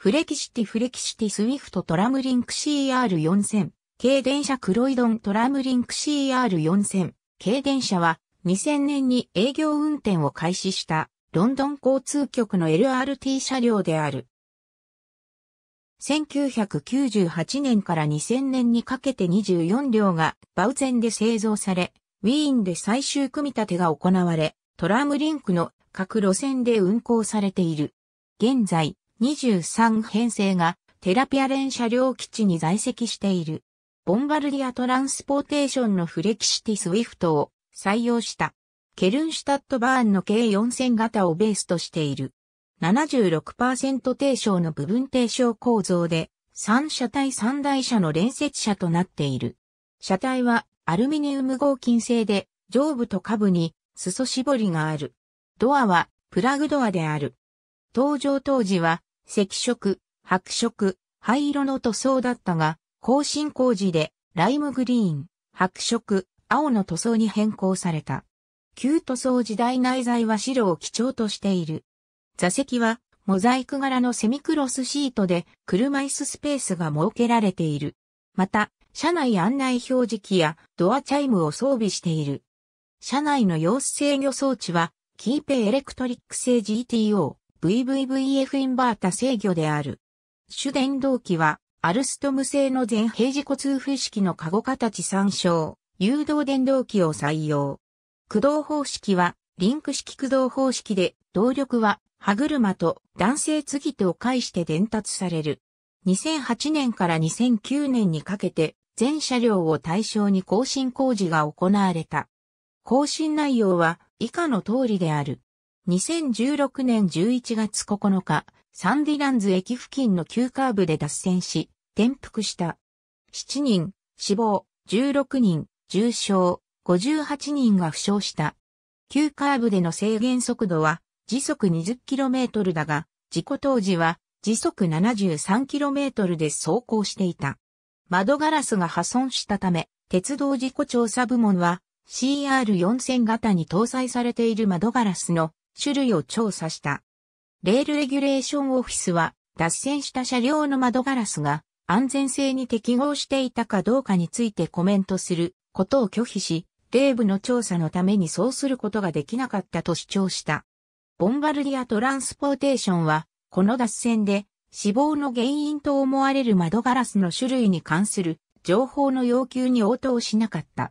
フレキシティフレキシティスウィフトトラムリンク CR4000 軽電車クロイドントラムリンク CR4000 軽電車は2000年に営業運転を開始したロンドン交通局の LRT 車両である。1998年から2000年にかけて24両がバウゼンで製造され、ウィーンで最終組み立てが行われ、トラムリンクの各路線で運行されている。現在、23編成がテラピア連車両基地に在籍している。ボンバルディアトランスポーテーションのフレキシティスウィフトを採用した。ケルンシュタットバーンの計4000型をベースとしている。76%低床の部分低床構造で、3車体3台車の連接車となっている。車体はアルミニウム合金製で、上部と下部に裾絞りがある。ドアはプラグドアである。登場当時は赤色、白色、灰色の塗装だったが、更新工事でライムグリーン、白色、青の塗装に変更された。旧塗装時代内在は白を基調としている。座席はモザイク柄のセミクロスシートで車椅子スペースが設けられている。また、車内案内表示器やドアチャイムを装備している。車内の様子制御装置は、キーペイエレクトリック製 GTO VVVF インバータ制御である。主電動機は、アルストム製の全平時骨風式のカゴ形参照、誘導電動機を採用。駆動方式は、リンク式駆動方式で、動力は、歯車と男性継ぎ手を介して伝達される。2008年から2009年にかけて、全車両を対象に更新工事が行われた。更新内容は以下の通りである。2016年11月9日、サンディランズ駅付近の急カーブで脱線し、転覆した。7人、死亡、16人、重傷、58人が負傷した。急カーブでの制限速度は時速 20km だが、事故当時は時速 73km で走行していた。窓ガラスが破損したため、鉄道事故調査部門は CR4000 型に搭載されている窓ガラスの種類を調査した。レールレギュレーションオフィスは、脱線した車両の窓ガラスが安全性に適合していたかどうかについてコメントすることを拒否し、デーブの調査のためにそうすることができなかったと主張した。ボンバルディア・トランスポーテーションは、この脱線で死亡の原因と思われる窓ガラスの種類に関する情報の要求に応答しなかった。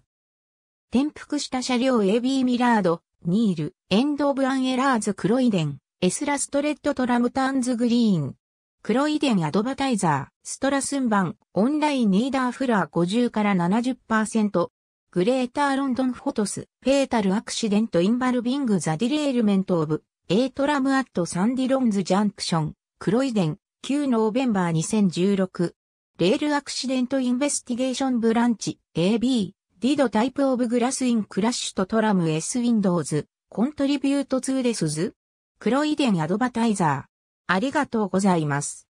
転覆した車両 AB ミラード、ニール、エンド・オブ・アン・エラーズ・クロイデン、エスラ・ストレッド・トラムターンズ・グリーン。クロイデン・アドバタイザー、ストラスンバン、オンライン・ニーダー・フラー50から70%。グレーター・ロンドン・フォトス、フェータル・アクシデント・インバルビング・ザ・ディレールメント・オブ、エイトラム・アット・サンディ・ロンズ・ジャンクション、クロイデン、9ノーベンバー2016。レール・アクシデント・インベスティゲーション・ブランチ、AB。ディドタイプオブグラスインクラッシュとトラム S ウィンドウズ、コントリビュートーですず、クロイデンアドバタイザー。ありがとうございます。